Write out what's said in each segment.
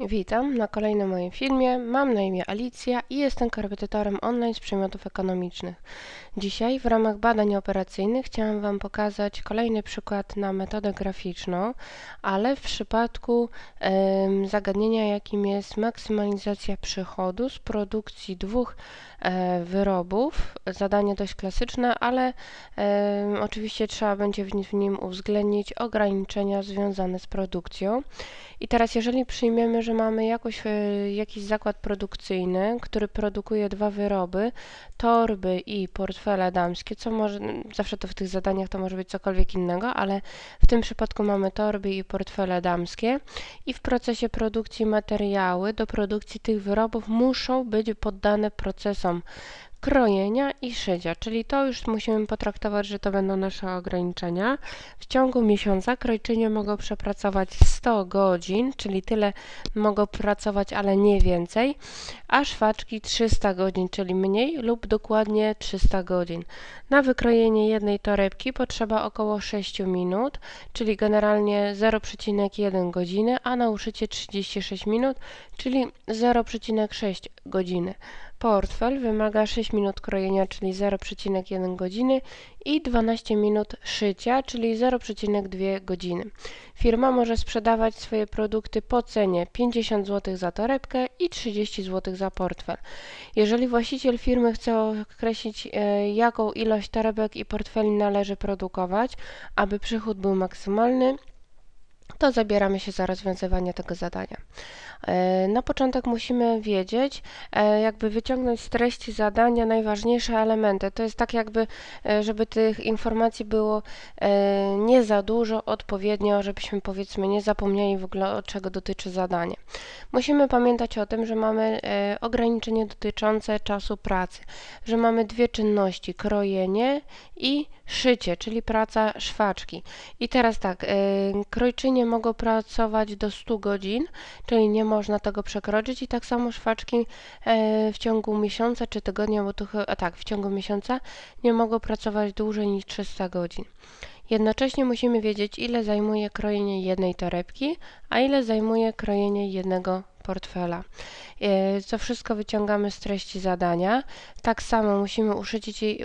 Witam na kolejnym moim filmie. Mam na imię Alicja i jestem korepetytorem online z przedmiotów ekonomicznych. Dzisiaj w ramach badań operacyjnych chciałam Wam pokazać kolejny przykład na metodę graficzną, ale w przypadku zagadnienia jakim jest maksymalizacja przychodu z produkcji dwóch y, wyrobów. Zadanie dość klasyczne, ale y, oczywiście trzeba będzie w, w nim uwzględnić ograniczenia związane z produkcją. I teraz jeżeli przyjmiemy, że mamy jakoś, e, jakiś zakład produkcyjny, który produkuje dwa wyroby, torby i portfele damskie, co może, zawsze to w tych zadaniach to może być cokolwiek innego, ale w tym przypadku mamy torby i portfele damskie i w procesie produkcji materiały do produkcji tych wyrobów muszą być poddane procesom krojenia i szycia, czyli to już musimy potraktować, że to będą nasze ograniczenia. W ciągu miesiąca krojczynie mogą przepracować 100 godzin, czyli tyle mogą pracować, ale nie więcej, a szwaczki 300 godzin, czyli mniej lub dokładnie 300 godzin. Na wykrojenie jednej torebki potrzeba około 6 minut, czyli generalnie 0,1 godziny, a na uszycie 36 minut, czyli 0,6 godziny. Portfel wymaga 6 minut krojenia, czyli 0,1 godziny i 12 minut szycia, czyli 0,2 godziny. Firma może sprzedawać swoje produkty po cenie 50 zł za torebkę i 30 zł za portfel. Jeżeli właściciel firmy chce określić, e, jaką ilość torebek i portfeli należy produkować, aby przychód był maksymalny, to zabieramy się za rozwiązywanie tego zadania. E, na początek musimy wiedzieć, e, jakby wyciągnąć z treści zadania najważniejsze elementy. To jest tak jakby, e, żeby tych informacji było nie za dużo, odpowiednio, żebyśmy powiedzmy nie zapomnieli w ogóle o czego dotyczy zadanie. Musimy pamiętać o tym, że mamy ograniczenie dotyczące czasu pracy, że mamy dwie czynności, krojenie i Szycie, czyli praca szwaczki. I teraz tak, y, krojczynie mogą pracować do 100 godzin, czyli nie można tego przekroczyć i tak samo szwaczki y, w ciągu miesiąca czy tygodnia, bo tu, a tak, w ciągu miesiąca nie mogą pracować dłużej niż 300 godzin. Jednocześnie musimy wiedzieć, ile zajmuje krojenie jednej torebki, a ile zajmuje krojenie jednego portfela. E, to wszystko wyciągamy z treści zadania. Tak samo musimy uszycić i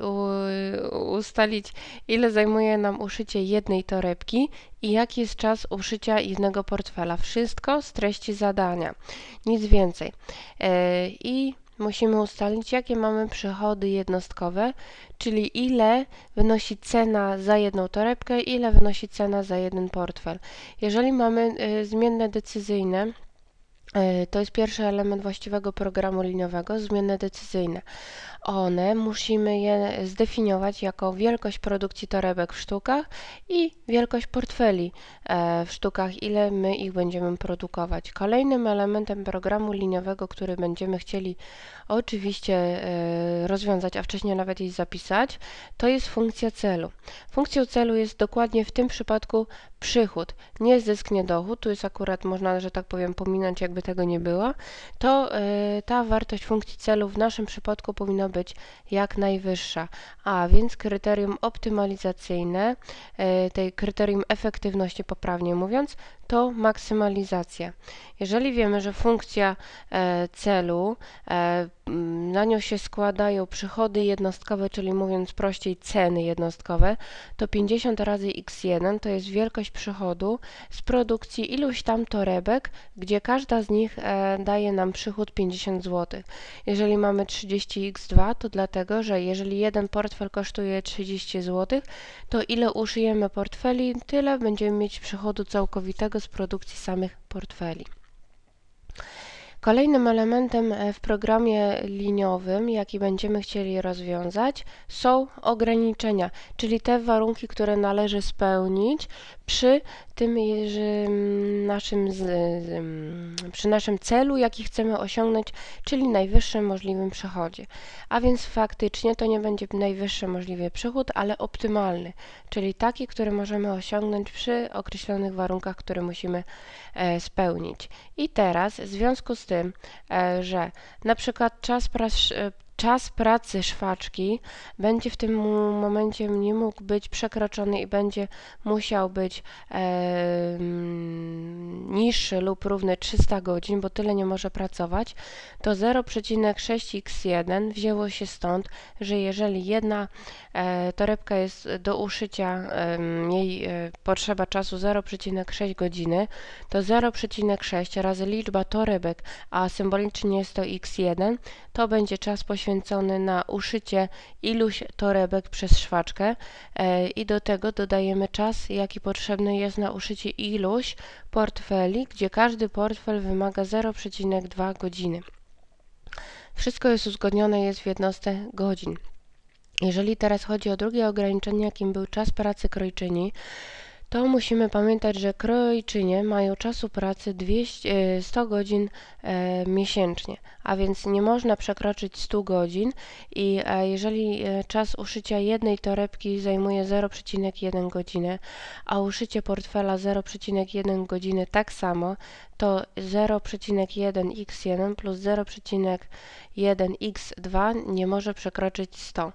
ustalić, ile zajmuje nam uszycie jednej torebki i jaki jest czas uszycia jednego portfela. Wszystko z treści zadania, nic więcej. E, I musimy ustalić, jakie mamy przychody jednostkowe, czyli ile wynosi cena za jedną torebkę, ile wynosi cena za jeden portfel. Jeżeli mamy e, zmienne decyzyjne, E, to jest pierwszy element właściwego programu liniowego, zmiany decyzyjne. One musimy je zdefiniować jako wielkość produkcji torebek w sztukach i wielkość portfeli e, w sztukach, ile my ich będziemy produkować. Kolejnym elementem programu liniowego, który będziemy chcieli oczywiście e, rozwiązać, a wcześniej nawet jej zapisać, to jest funkcja celu. Funkcją celu jest dokładnie w tym przypadku przychód, nie zysk, nie dochód, tu jest akurat można, że tak powiem, pominąć, jakby tego nie było, to y, ta wartość funkcji celu w naszym przypadku powinna być jak najwyższa. A więc kryterium optymalizacyjne, y, tej kryterium efektywności poprawnie mówiąc, to maksymalizacja. Jeżeli wiemy, że funkcja e, celu, e, na nią się składają przychody jednostkowe, czyli mówiąc prościej ceny jednostkowe, to 50 razy x1 to jest wielkość przychodu z produkcji iluś tam torebek, gdzie każda z nich e, daje nam przychód 50 zł. Jeżeli mamy 30x2, to dlatego, że jeżeli jeden portfel kosztuje 30 zł, to ile uszyjemy portfeli, tyle będziemy mieć przychodu całkowitego z produkcji samych portfeli. Kolejnym elementem e, w programie liniowym, jaki będziemy chcieli rozwiązać, są ograniczenia, czyli te warunki, które należy spełnić przy tym mm, naszym, mm, przy naszym celu, jaki chcemy osiągnąć, czyli najwyższym możliwym przychodzie. A więc faktycznie to nie będzie najwyższy możliwy przychód, ale optymalny, czyli taki, który możemy osiągnąć przy określonych warunkach, które musimy e, spełnić. I teraz w związku z tym, e, że na przykład czas prac, czas pracy szwaczki będzie w tym momencie nie mógł być przekroczony i będzie musiał być e, niższy lub równy 300 godzin, bo tyle nie może pracować, to 0,6x1 wzięło się stąd, że jeżeli jedna e, torebka jest do uszycia, e, jej potrzeba czasu 0,6 godziny, to 0,6 razy liczba torebek, a symbolicznie jest to x1, to będzie czas poświęcony poświęcony na uszycie iluś torebek przez szwaczkę e, i do tego dodajemy czas, jaki potrzebny jest na uszycie iluś portfeli, gdzie każdy portfel wymaga 0,2 godziny. Wszystko jest uzgodnione jest w jednostce godzin. Jeżeli teraz chodzi o drugie ograniczenie, jakim był czas pracy krojczyni, to musimy pamiętać, że krojczynie mają czasu pracy 200, 100 e, godzin e, miesięcznie, a więc nie można przekroczyć 100 godzin i e, jeżeli e, czas uszycia jednej torebki zajmuje 0,1 godzinę, a uszycie portfela 0,1 godziny tak samo, to 0,1 x1 plus 0,1 x2 nie może przekroczyć 100.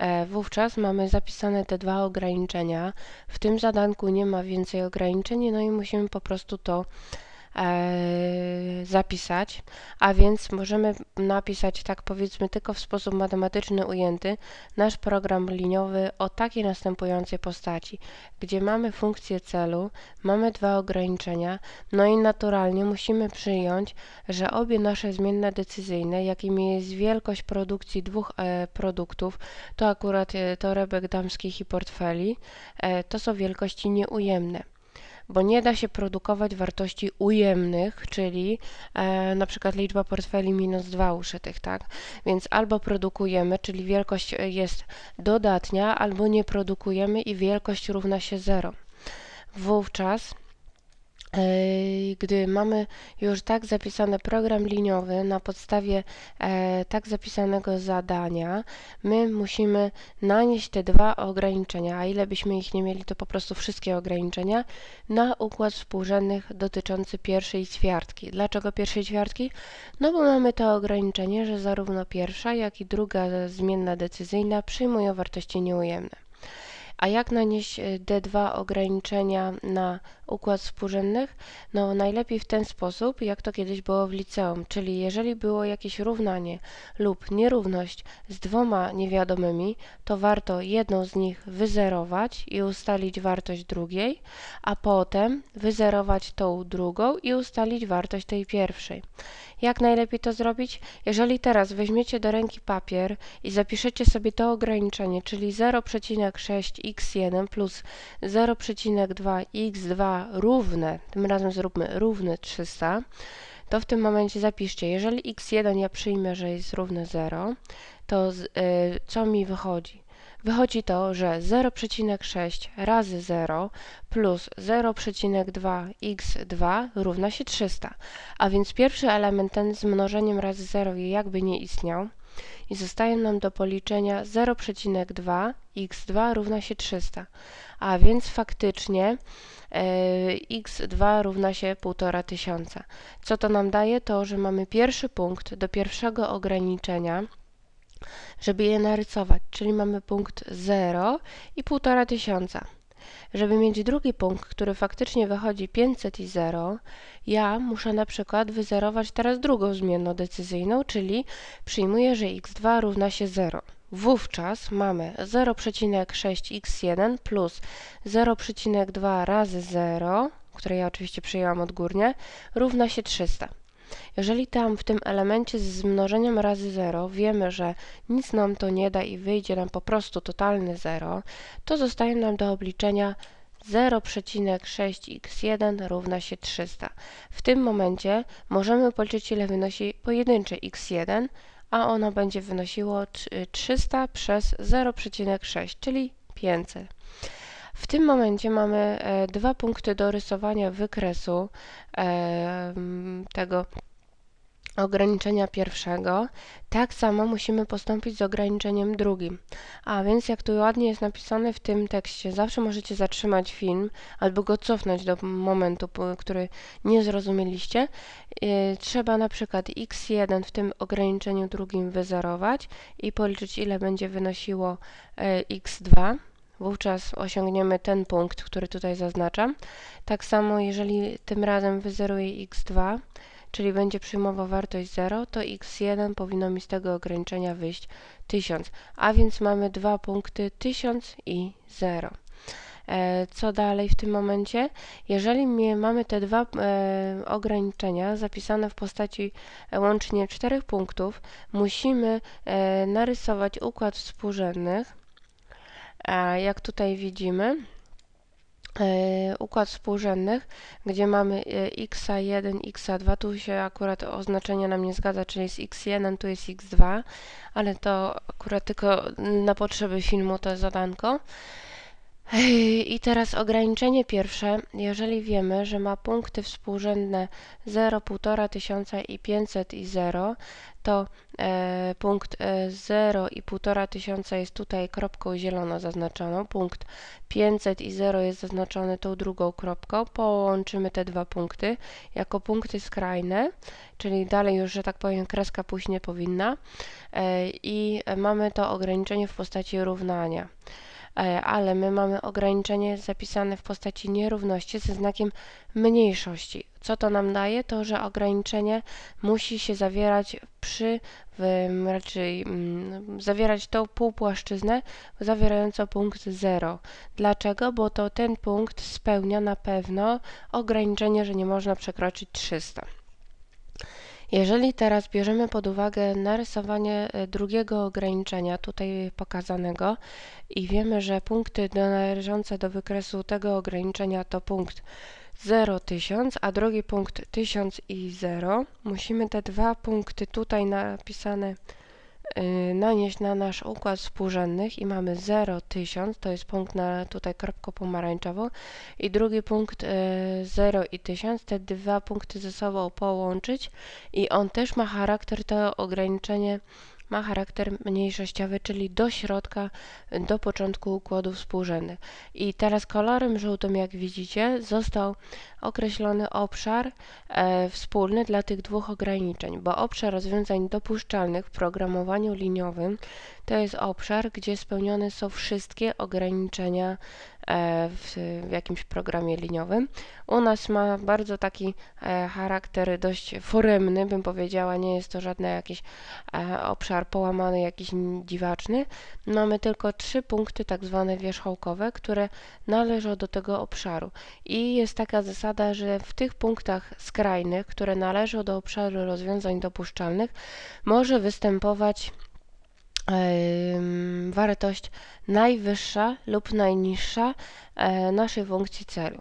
E, wówczas mamy zapisane te dwa ograniczenia. W tym zadanku nie ma więcej ograniczeń, no i musimy po prostu to E, zapisać, a więc możemy napisać tak powiedzmy tylko w sposób matematyczny ujęty nasz program liniowy o takiej następującej postaci, gdzie mamy funkcję celu, mamy dwa ograniczenia, no i naturalnie musimy przyjąć, że obie nasze zmienne decyzyjne, jakimi jest wielkość produkcji dwóch e, produktów, to akurat e, torebek damskich i portfeli, e, to są wielkości nieujemne bo nie da się produkować wartości ujemnych, czyli e, na przykład liczba portfeli minus dwa uszytych, tak? Więc albo produkujemy, czyli wielkość e, jest dodatnia, albo nie produkujemy i wielkość równa się 0. Wówczas gdy mamy już tak zapisany program liniowy na podstawie e, tak zapisanego zadania, my musimy nanieść te dwa ograniczenia, a ile byśmy ich nie mieli, to po prostu wszystkie ograniczenia, na układ współrzędnych dotyczący pierwszej ćwiartki. Dlaczego pierwszej ćwiartki? No bo mamy to ograniczenie, że zarówno pierwsza, jak i druga zmienna decyzyjna przyjmują wartości nieujemne. A jak nanieść e, D2 ograniczenia na układ współrzędnych? No najlepiej w ten sposób, jak to kiedyś było w liceum, czyli jeżeli było jakieś równanie lub nierówność z dwoma niewiadomymi, to warto jedną z nich wyzerować i ustalić wartość drugiej, a potem wyzerować tą drugą i ustalić wartość tej pierwszej. Jak najlepiej to zrobić? Jeżeli teraz weźmiecie do ręki papier i zapiszecie sobie to ograniczenie, czyli 0,6x1 plus 0,2x2 równe, tym razem zróbmy równe 300, to w tym momencie zapiszcie, jeżeli x1 ja przyjmę, że jest równe 0, to z, y, co mi wychodzi? Wychodzi to, że 0,6 razy 0 plus 0,2x2 równa się 300. A więc pierwszy element ten z mnożeniem razy 0 jakby nie istniał. I zostaje nam do policzenia 0,2x2 równa się 300. A więc faktycznie x2 e, równa się 1,5 tysiąca. Co to nam daje? To, że mamy pierwszy punkt do pierwszego ograniczenia żeby je narysować, czyli mamy punkt 0 i 1,5 tysiąca. Żeby mieć drugi punkt, który faktycznie wychodzi 500 i 0, ja muszę na przykład wyzerować teraz drugą zmienną decyzyjną, czyli przyjmuję, że x2 równa się 0. Wówczas mamy 0,6x1 plus 0,2 razy 0, które ja oczywiście przyjęłam odgórnie, równa się 300. Jeżeli tam w tym elemencie z mnożeniem razy 0 wiemy, że nic nam to nie da i wyjdzie nam po prostu totalny 0, to zostaje nam do obliczenia 0,6x1 równa się 300. W tym momencie możemy policzyć ile wynosi pojedynczy x1, a ono będzie wynosiło 300 przez 0,6, czyli 500. W tym momencie mamy e, dwa punkty do rysowania wykresu e, tego ograniczenia pierwszego, tak samo musimy postąpić z ograniczeniem drugim. A więc jak tu ładnie jest napisane w tym tekście, zawsze możecie zatrzymać film albo go cofnąć do momentu, który nie zrozumieliście. E, trzeba na przykład x1 w tym ograniczeniu drugim wyzerować i policzyć ile będzie wynosiło x2 wówczas osiągniemy ten punkt, który tutaj zaznaczam. Tak samo, jeżeli tym razem wyzeruję x2, czyli będzie przyjmował wartość 0, to x1 powinno mi z tego ograniczenia wyjść 1000, a więc mamy dwa punkty 1000 i 0 e, co dalej w tym momencie. Jeżeli mamy te dwa e, ograniczenia zapisane w postaci e, łącznie czterech punktów, musimy e, narysować układ współrzędnych jak tutaj widzimy, e, układ współrzędnych, gdzie mamy x1, e, x2, tu się akurat oznaczenie nam nie zgadza, czyli jest x1, tu jest x2, ale to akurat tylko na potrzeby filmu to zadanko. I teraz ograniczenie pierwsze, jeżeli wiemy, że ma punkty współrzędne 0, 1,5 tysiąca i 500 i 0, to e, punkt 0 e, i 1,5 tysiąca jest tutaj kropką zielono zaznaczoną, punkt 500 i 0 jest zaznaczony tą drugą kropką, połączymy te dwa punkty jako punkty skrajne, czyli dalej już, że tak powiem, kreska pójść nie powinna e, i e, mamy to ograniczenie w postaci równania. E, ale my mamy ograniczenie zapisane w postaci nierówności ze znakiem mniejszości. Co to nam daje? To, że ograniczenie musi się zawierać przy, w, raczej m, zawierać tą półpłaszczyznę zawierającą punkt 0. Dlaczego? Bo to ten punkt spełnia na pewno ograniczenie, że nie można przekroczyć 300. Jeżeli teraz bierzemy pod uwagę narysowanie e, drugiego ograniczenia, tutaj pokazanego, i wiemy, że punkty należące do wykresu tego ograniczenia to punkt 0, 1000, a drugi punkt 1000 i 0, musimy te dwa punkty tutaj napisane Y, nanieść na nasz układ współrzędnych i mamy 0, 1000, to jest punkt na tutaj kropkę pomarańczową i drugi punkt 0 y, i 1000, te dwa punkty ze sobą połączyć i on też ma charakter to ograniczenie ma charakter mniejszościowy, czyli do środka, do początku układu współrzędnych. I teraz kolorem żółtym, jak widzicie, został określony obszar e, wspólny dla tych dwóch ograniczeń, bo obszar rozwiązań dopuszczalnych w programowaniu liniowym to jest obszar, gdzie spełnione są wszystkie ograniczenia E, w, jakimś programie liniowym. U nas ma bardzo taki e, charakter dość foremny, bym powiedziała, nie jest to żadny jakiś e, obszar połamany, jakiś dziwaczny. Mamy tylko trzy punkty tak zwane wierzchołkowe, które należą do tego obszaru. I jest taka zasada, że w tych punktach skrajnych, które należą do obszaru rozwiązań dopuszczalnych, może występować wartość najwyższa lub najniższa e, naszej funkcji celu.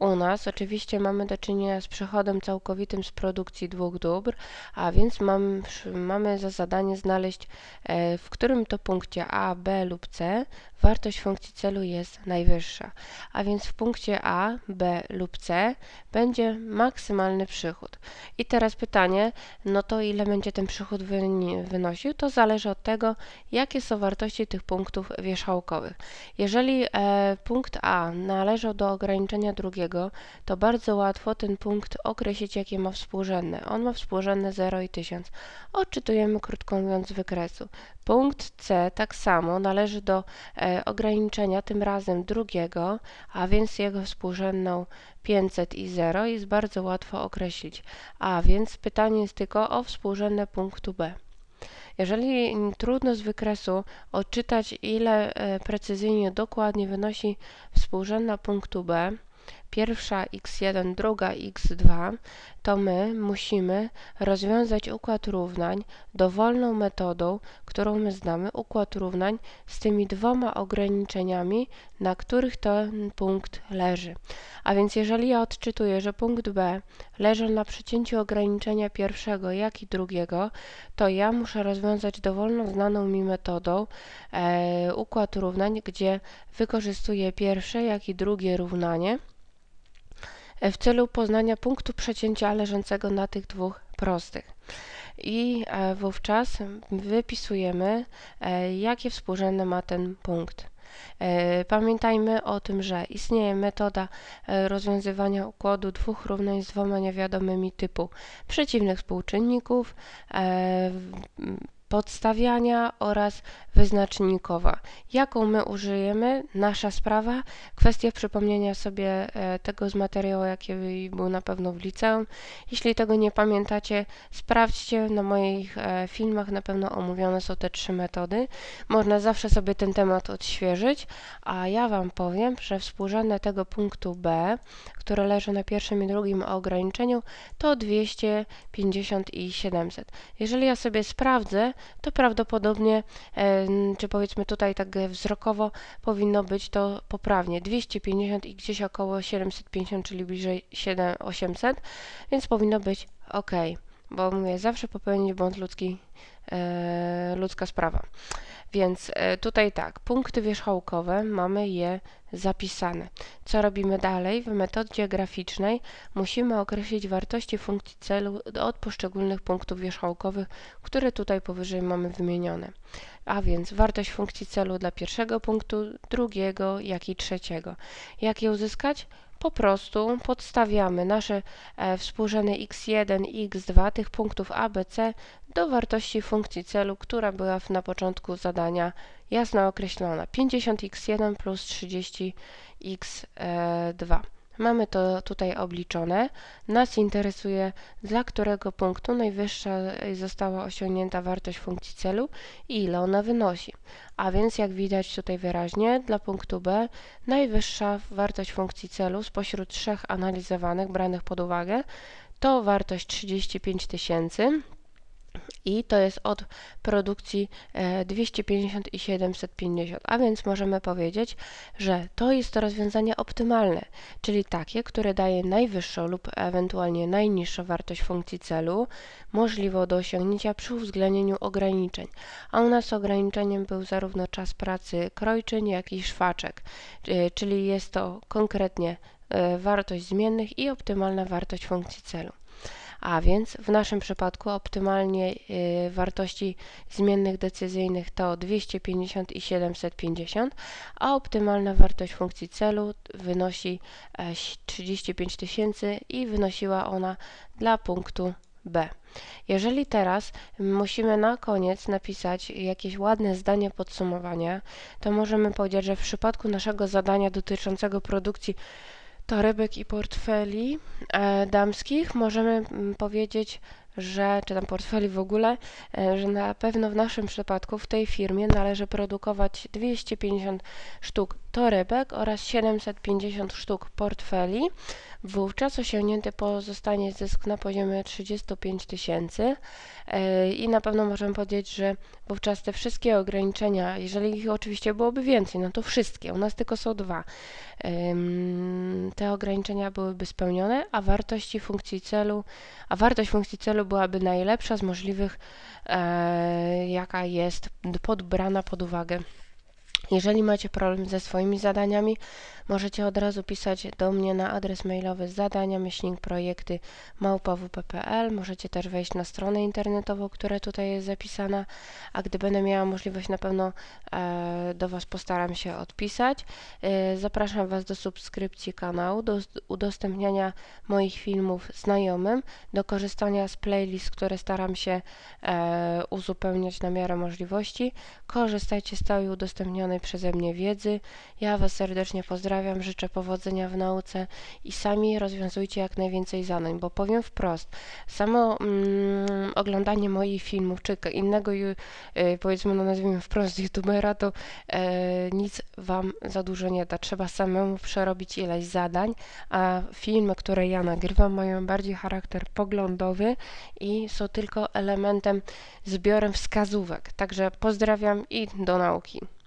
U nas oczywiście mamy do czynienia z przychodem całkowitym z produkcji dwóch dóbr, a więc mam, mamy za zadanie znaleźć, e, w którym to punkcie A, B lub C wartość funkcji celu jest najwyższa. A więc w punkcie A, B lub C będzie maksymalny przychód. I teraz pytanie, no to ile będzie ten przychód wynosił? To zależy od tego, jakie są wartości tych punktów wierzchołkowych. Jeżeli e, punkt A należał do ograniczenia drugiego, to bardzo łatwo ten punkt określić, jakie ma współrzędne. On ma współrzędne 0 i 1000. Odczytujemy, krótko mówiąc, z wykresu. Punkt C tak samo należy do e, ograniczenia, tym razem drugiego, a więc jego współrzędną 500 i 0 jest bardzo łatwo określić. A więc pytanie jest tylko o współrzędne punktu B. Jeżeli trudno z wykresu odczytać, ile e, precyzyjnie dokładnie wynosi współrzędna punktu B, pierwsza x1, druga x2, to my musimy rozwiązać układ równań dowolną metodą, którą my znamy, układ równań z tymi dwoma ograniczeniami, na których ten punkt leży. A więc jeżeli ja odczytuję, że punkt B leży na przecięciu ograniczenia pierwszego, jak i drugiego, to ja muszę rozwiązać dowolną znaną mi metodą e, układ równań, gdzie wykorzystuję pierwsze, jak i drugie równanie, w celu poznania punktu przecięcia leżącego na tych dwóch prostych. I e, wówczas wypisujemy, e, jakie współrzędne ma ten punkt. E, pamiętajmy o tym, że istnieje metoda rozwiązywania układu dwóch równań z dwoma niewiadomymi typu przeciwnych współczynników, podstawiania oraz wyznacznikowa. Jaką my użyjemy, nasza sprawa, kwestia przypomnienia sobie e, tego z materiału, jaki był na pewno w liceum. Jeśli tego nie pamiętacie, sprawdźcie, na moich e, filmach na pewno omówione są te trzy metody. Można zawsze sobie ten temat odświeżyć, a ja Wam powiem, że współrzędne tego punktu B, które leży na pierwszym i drugim ograniczeniu, to 250 i 700. Jeżeli ja sobie sprawdzę, to prawdopodobnie, e, czy powiedzmy tutaj tak wzrokowo, powinno być to poprawnie 250 i gdzieś około 750, czyli bliżej 7800, więc powinno być ok bo mówię, zawsze popełnić błąd ludzki, e, ludzka sprawa. Więc e, tutaj tak, punkty wierzchołkowe mamy je zapisane. Co robimy dalej? W metodzie graficznej musimy określić wartości funkcji celu od poszczególnych punktów wierzchołkowych, które tutaj powyżej mamy wymienione. A więc wartość funkcji celu dla pierwszego punktu, drugiego, jak i trzeciego. Jak je uzyskać? po prostu podstawiamy nasze e, współrzędne x1, x2 tych punktów a, b, c do wartości funkcji celu, która była na początku zadania jasno określona. 50x1 plus 30x2. Mamy to tutaj obliczone. Nas interesuje, dla którego punktu najwyższa została osiągnięta wartość funkcji celu i ile ona wynosi. A więc jak widać tutaj wyraźnie, dla punktu B najwyższa wartość funkcji celu spośród trzech analizowanych branych pod uwagę to wartość 35 tysięcy i to jest od produkcji 250 e, i 750, a więc możemy powiedzieć, że to jest to rozwiązanie optymalne, czyli takie, które daje najwyższą lub ewentualnie najniższą wartość funkcji celu możliwą do osiągnięcia przy uwzględnieniu ograniczeń, a u nas ograniczeniem był zarówno czas pracy krojczyń, jak i szwaczek, e, czyli jest to konkretnie e, wartość zmiennych i optymalna wartość funkcji celu. A więc w naszym przypadku optymalnie y, wartości zmiennych decyzyjnych to 250 i 750, a optymalna wartość funkcji celu wynosi 35 e, tysięcy i wynosiła ona dla punktu B. Jeżeli teraz musimy na koniec napisać jakieś ładne zdanie podsumowania, to możemy powiedzieć, że w przypadku naszego zadania dotyczącego produkcji torebek i portfeli e, damskich możemy mm, powiedzieć, że, czy tam portfeli w ogóle, e, że na pewno w naszym przypadku w tej firmie należy produkować 250 sztuk torebek oraz 750 sztuk portfeli. Wówczas osiągnięty pozostanie zysk na poziomie 35 tysięcy e, i na pewno możemy powiedzieć, że wówczas te wszystkie ograniczenia, jeżeli ich oczywiście byłoby więcej, no to wszystkie, u nas tylko są dwa, te ograniczenia byłyby spełnione, a wartość funkcji celu, a wartość funkcji celu byłaby najlepsza z możliwych, e, jaka jest podbrana pod uwagę. Jeżeli macie problem ze swoimi zadaniami, możecie od razu pisać do mnie na adres mailowy zadania projekty małpawp.pl. Możecie też wejść na stronę internetową, która tutaj jest zapisana, a gdy będę miała możliwość, na pewno e, do Was postaram się odpisać. E, zapraszam Was do subskrypcji kanału, do udostępniania moich filmów znajomym, do korzystania z playlist, które staram się e, uzupełniać na miarę możliwości. Korzystajcie z całej udostępnionej przekazanej przeze mnie wiedzy. Ja Was serdecznie pozdrawiam, życzę powodzenia w nauce i sami rozwiązujcie jak najwięcej zadań, bo powiem wprost, samo mm, oglądanie moich filmów czy innego, e, powiedzmy, no nazwijmy wprost youtubera, to e, nic Wam za dużo nie da. Trzeba samemu przerobić ileś zadań, a filmy, które ja nagrywam, mają bardziej charakter poglądowy i są tylko elementem, zbiorem wskazówek. Także pozdrawiam i do nauki.